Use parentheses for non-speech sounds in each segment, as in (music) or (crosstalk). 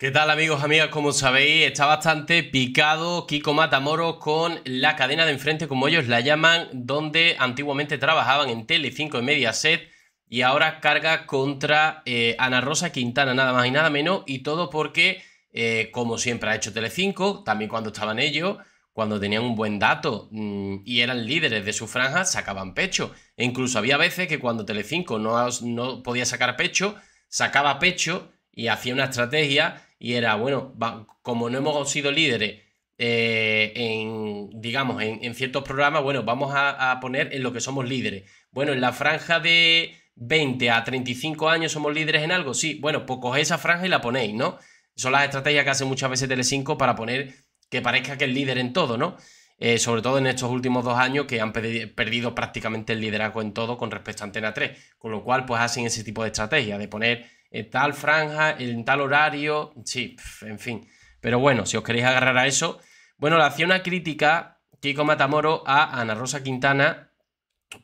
¿Qué tal amigos, amigas? Como sabéis, está bastante picado Kiko Matamoro con la cadena de enfrente, como ellos la llaman, donde antiguamente trabajaban en Tele5 en Mediaset y ahora carga contra eh, Ana Rosa Quintana, nada más y nada menos, y todo porque, eh, como siempre ha hecho Tele5, también cuando estaban ellos, cuando tenían un buen dato mm, y eran líderes de su franja, sacaban pecho. E incluso había veces que cuando Tele5 no, no podía sacar pecho, sacaba pecho y hacía una estrategia y era, bueno, como no hemos sido líderes eh, en, digamos, en, ciertos programas, bueno, vamos a, poner en lo que somos líderes. Bueno, en la franja de 20 a 35 años somos líderes en algo, sí, bueno, pues cogéis esa franja y la ponéis, ¿no? Son las estrategias que hace muchas veces Tele5 para poner que parezca que es líder en todo, ¿no? Eh, sobre todo en estos últimos dos años que han perdido prácticamente el liderazgo en todo con respecto a Antena 3, con lo cual pues hacen ese tipo de estrategia de poner tal franja, en tal horario, sí, en fin. Pero bueno, si os queréis agarrar a eso. Bueno, le hacía una crítica Kiko Matamoro a Ana Rosa Quintana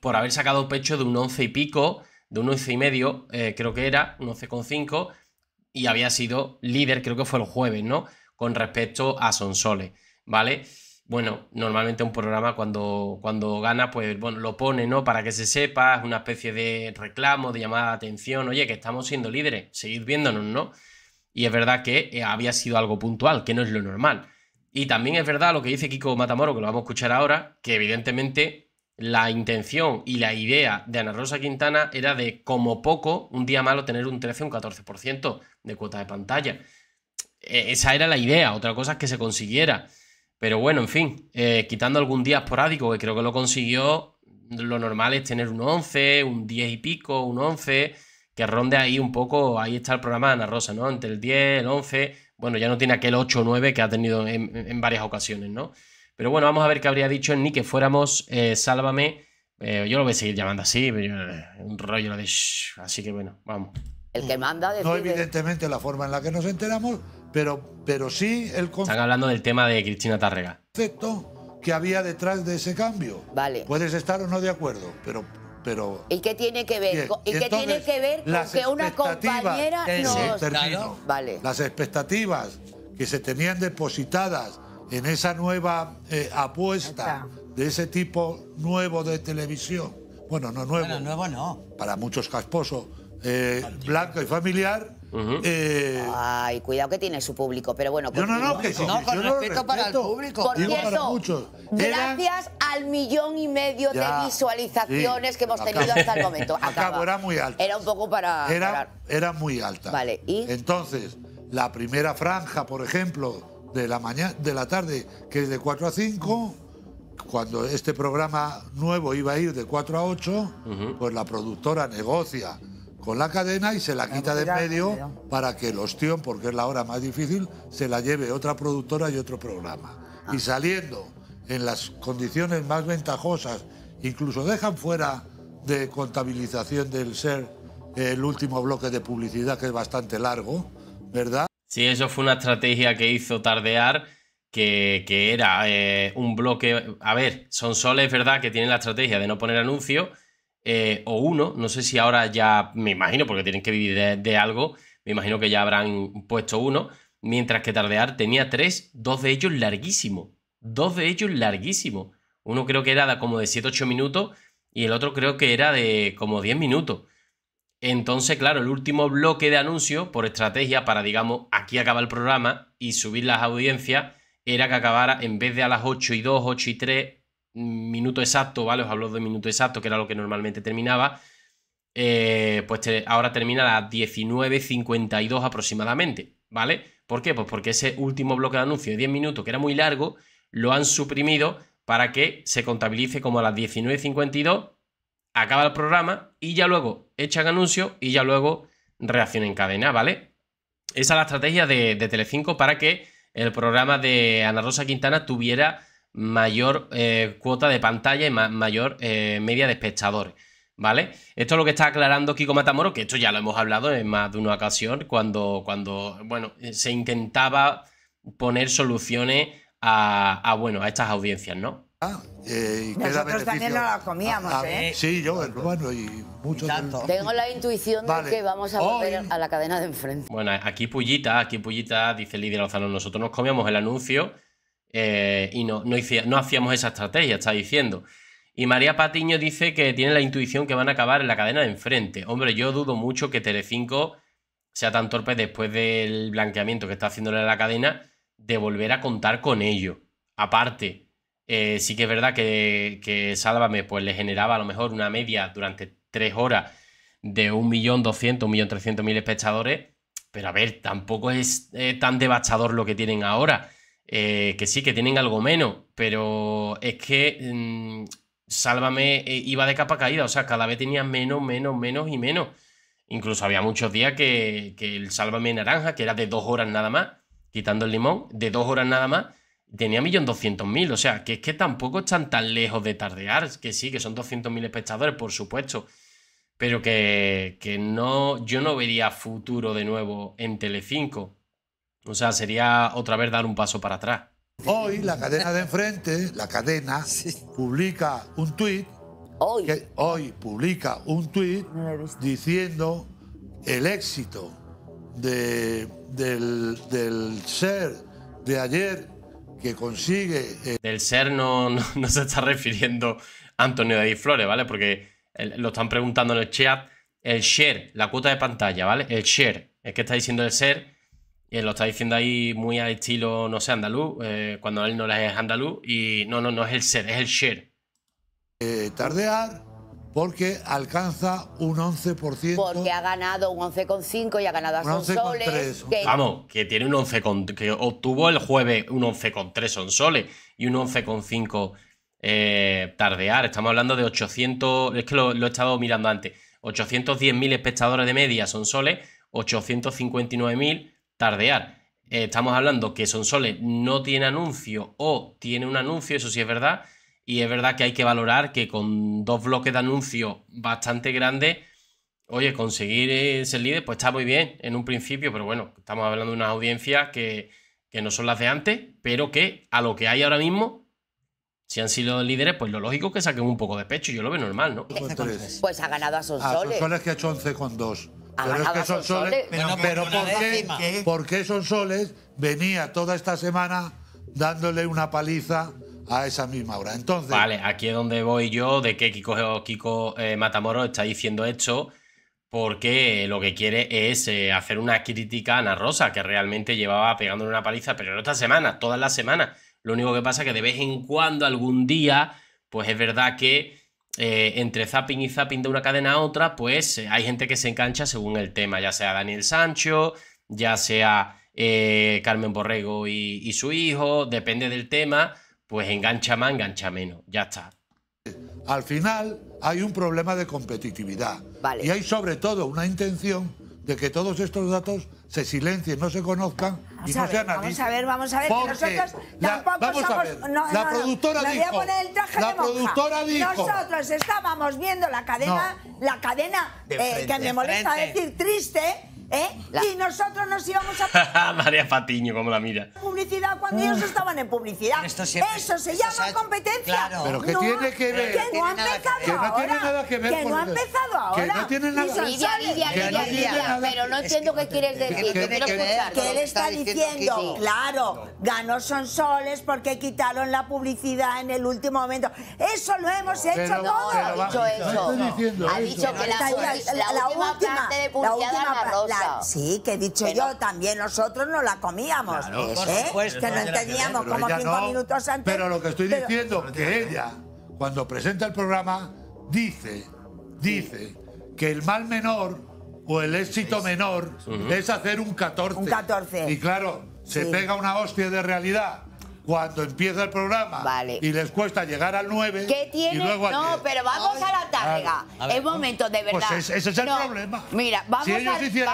por haber sacado pecho de un 11 y pico, de un 11 y medio, eh, creo que era, un cinco, y había sido líder, creo que fue el jueves, ¿no? Con respecto a Sonsole, ¿vale? bueno, normalmente un programa cuando, cuando gana, pues bueno, lo pone, ¿no? Para que se sepa, es una especie de reclamo, de llamada de atención, oye, que estamos siendo líderes, seguid viéndonos, ¿no? Y es verdad que eh, había sido algo puntual, que no es lo normal. Y también es verdad lo que dice Kiko Matamoro, que lo vamos a escuchar ahora, que evidentemente la intención y la idea de Ana Rosa Quintana era de, como poco, un día malo tener un 13 o un 14% de cuota de pantalla. E, esa era la idea, otra cosa es que se consiguiera. Pero bueno, en fin, eh, quitando algún día esporádico que creo que lo consiguió, lo normal es tener un 11, un diez y pico, un 11, que ronde ahí un poco, ahí está el programa de Ana Rosa, ¿no? Entre el 10, el 11, bueno, ya no tiene aquel 8 o 9 que ha tenido en, varias ocasiones, ¿no? Pero bueno, vamos a ver qué habría dicho en ni que fuéramos eh, Sálvame. Eh, yo lo voy a seguir llamando así, un rollo de... así que bueno, vamos. El que manda No, evidentemente, la forma en la que nos enteramos pero, sí el Están hablando del tema de Cristina Tárrega. efecto que había detrás de ese cambio. Vale. Puedes estar o no de acuerdo, pero pero, ¿Y qué tiene que ver? ¿Y qué tiene que ver con que una compañera no Las expectativas que se tenían depositadas en esa nueva eh, apuesta de ese tipo nuevo de televisión, bueno, no nuevo, no. para muchos casposos, eh, Blanco y familiar. Eh, Ay, cuidado que tiene su público, pero bueno. No, no, no, que no, con respeto, para el público. Por gracias al millón y medio de visualizaciones que hemos tenido hasta el momento. era muy alta. Era un poco para... Era, muy alta. Vale, ¿y? Entonces, la primera franja, por ejemplo, de la, mañana, de la tarde, que es de 4 a 5 cuando este programa nuevo iba a ir de 4 a 8, pues la productora negocia con la cadena y se la quita de medio para que el ostión, porque es la hora más difícil, se la lleve otra productora y otro programa. Ah. Y saliendo en las condiciones más ventajosas, incluso dejan fuera de contabilización del ser el último bloque de publicidad que es bastante largo, ¿verdad? Sí, eso fue una estrategia que hizo Tardear, que, era eh, un bloque... A ver, son soles, verdad que tienen la estrategia de no poner anuncios, eh, o uno. No sé si ahora ya, me imagino, porque tienen que vivir de, algo, me imagino que ya habrán puesto uno. Mientras que Tardear tenía tres, dos de ellos larguísimos. Dos de ellos larguísimos. Uno creo que era de como de 7-8 minutos y el otro creo que era de como 10 minutos. Entonces, claro, el último bloque de anuncio por estrategia para, digamos, aquí acaba el programa y subir las audiencias era que acabara en vez de a las 8 y 2, 8 y 3, minuto exacto, ¿vale? Os hablo de minuto exacto, que era lo que normalmente terminaba. Eh, pues ahora termina a las 19.52 aproximadamente, ¿vale? ¿Por qué? Pues porque ese último bloque de anuncio de 10 minutos, que era muy largo, lo han suprimido para que se contabilice como a las 19.52, acaba el programa y ya luego echan anuncio y ya luego reacción en cadena, ¿vale? Esa es la estrategia de, de Telecinco para que el programa de Ana Rosa Quintana tuviera mayor eh, cuota de pantalla y mayor eh, media de espectadores. ¿Vale? Esto es lo que está aclarando Kiko Matamoro, que esto ya lo hemos hablado en más de una ocasión, cuando, cuando bueno, eh, se intentaba poner soluciones a, bueno, a estas audiencias, ¿no? Ah, nosotros también nos comíamos, ah, ¿eh? Sí, yo, bueno, y Tengo la intuición de que vamos a volver a la cadena de enfrente. Bueno, aquí Pullita, aquí Pullita, dice Lidia Lozano, nosotros nos comíamos el anuncio eh, y no, hacíamos esa estrategia, está diciendo. Y María Patiño dice que tiene la intuición que van a acabar en la cadena de enfrente. Hombre, yo dudo mucho que Telecinco sea tan torpe después del blanqueamiento que está haciéndole a la cadena de volver a contar con ello. Aparte, eh, sí que es verdad que, que, Sálvame pues le generaba a lo mejor una media durante tres horas de 1.200.000, 1.300.000 espectadores, pero a ver, tampoco es tan devastador lo que tienen ahora. Eh, que sí, que tienen algo menos, pero es que mm, Sálvame eh, iba de capa caída, o sea, cada vez tenía menos, menos, menos y menos. Incluso había muchos días que, el Sálvame Naranja, que era de dos horas nada más, quitando el limón, de dos horas nada más, tenía 1.200.000. O sea, que es que tampoco están tan lejos de tardear, que sí, que son 200.000 espectadores, por supuesto. Pero que, que, no, yo no vería futuro de nuevo en Telecinco. O sea, sería otra vez dar un paso para atrás. Hoy la cadena de enfrente, la cadena, (laughs) publica un tuit. Hoy. hoy publica un tuit diciendo el éxito del, ser de ayer que consigue. El eh, Del ser no, se está refiriendo Antonio David Flores, ¿vale? Porque lo están preguntando en el chat. El share, la cuota de pantalla, ¿vale? El share. Es que está diciendo el ser y él lo está diciendo ahí muy al estilo, no sé, andaluz, eh, cuando él no es andaluz. Y no, no, no es el ser, es el share. Eh, tardear porque alcanza un 11%. Porque ha ganado un 11,5 y ha ganado a Sonsoles. Vamos, que tiene un 11, que obtuvo el jueves un 11,3 Sonsoles y un 11,5 eh, tardear. Estamos hablando de 800, es que lo, he estado mirando antes, 810.000 espectadores de media Sonsoles, 859.000 tardear. Eh, estamos hablando que Sonsoles no tiene anuncio o tiene un anuncio, eso sí es verdad. Y es verdad que hay que valorar que con dos bloques de anuncio bastante grandes, oye, conseguir eh, ser líder, pues está muy bien en un principio, pero bueno, estamos hablando de unas audiencias que, no son las de antes, pero que a lo que hay ahora mismo si han sido líderes, pues lo lógico es que saquen un poco de pecho. Yo lo veo normal, ¿no? Pues ha ganado a Sonsoles. A Sonsoles que ha hecho 11 con dos. Pero a es que ¿por, qué, venía toda esta semana dándole una paliza a esa misma hora? Entonces. Vale, aquí es donde voy yo, de que Kiko, Kiko eh, está diciendo esto, porque lo que quiere es eh, hacer una crítica a Ana Rosa, que realmente llevaba pegándole una paliza, pero no esta semana, todas las semanas. Lo único que pasa es que de vez en cuando, algún día, pues es verdad que eh, entre zapping y zapping de una cadena a otra, pues eh, hay gente que se engancha según el tema, ya sea Daniel Sancho, ya sea eh, Carmen Borrego y, su hijo, depende del tema, pues engancha más, engancha menos, ya está. Al final hay un problema de competitividad y hay sobre todo una intención de que todos estos datos se silencien, no se conozcan y no no sean Vamos a ver, vamos a ver, que nosotros tampoco vamos somos... no, la productora dijo... la productora dijo... Nosotros estábamos viendo la cadena, la cadena eh, que me molesta decir triste, ¿eh? nosotros nos íbamos a... (laughs) María Patiño, como la mira. Publicidad cuando ellos estaban en publicidad. Eso se llama competencia. Pero ¿qué tiene que ver? Que no ha empezado tiene ahora. nada que ver no ha empezado ahora. que no tiene nada- Lidia, Lidia, Lidia, Que ver pero no entiendo qué quieres decir. que le él está diciendo, claro, ganó Sonsoles porque quitaron la publicidad en el último momento. Eso lo hemos hecho No, no ha dicho eso. Ha dicho que la, última parte de publicidad la Rosa. sí, que dicho yo, también nosotros no la comíamos. ¿Eh? que no entendíamos como cinco minutos antes. Pero lo que estoy diciendo es que ella, cuando presenta el programa, dice, dice que el mal menor o el éxito menor es hacer un 14. Un 14. Y claro, se pega una hostia de realidad cuando empieza el programa y les cuesta llegar al 9 ¿Qué tiene? Y luego no, pero vamos a la tárrega. Es momento, de pues verdad. Pues ese, es el problema. Mira, vamos, a,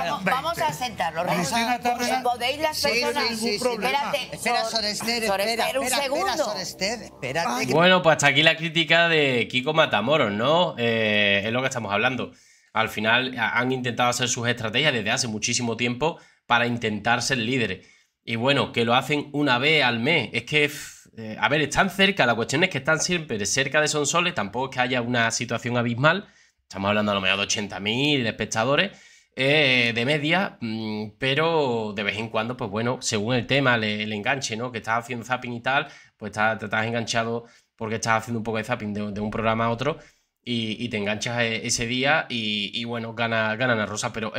vamos, vamos, a sentarlo. Vamos a, podéis las personas. Sí, sí, espérate. Espera, Sorester, espera, espera, un espera, segundo. Bueno, pues hasta aquí la crítica de Kiko Matamoros, ¿no? Eh, es lo que estamos hablando. Al final han intentado hacer sus estrategias desde hace muchísimo tiempo para intentar ser líderes. Y bueno, que lo hacen una vez al mes. Es que, eh, a ver, están cerca. La cuestión es que están siempre cerca de Sonsoles. Tampoco es que haya una situación abismal. Estamos hablando a lo mejor de 80.000 espectadores eh, de media. Mm, pero de vez en cuando, pues bueno, según el tema, el enganche, ¿no? Que estás haciendo zapping y tal, pues estás, te estás enganchado porque estás haciendo un poco de zapping de, un programa a otro. Y, te enganchas eh, ese día y, bueno, gana, ganan a Rosa, pero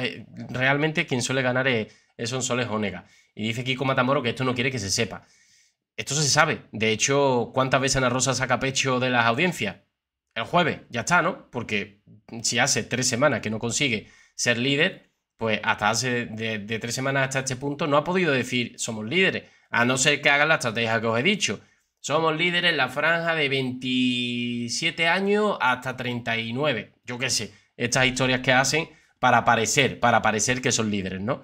realmente quien suele ganar es, es Sonsoles Onega. Y dice Kiko Matamoro que esto no quiere que se sepa. Esto se sabe. De hecho, ¿cuántas veces Ana Rosa saca pecho de las audiencias? El jueves, ya está, ¿no? Porque si hace tres semanas que no consigue ser líder, pues hasta hace de, tres semanas hasta este punto no ha podido decir somos líderes, a no ser que hagan la estrategia que os he dicho. Somos líderes en la franja de 27 años hasta 39. Yo qué sé, estas historias que hacen para parecer, para parecer que son líderes, ¿no?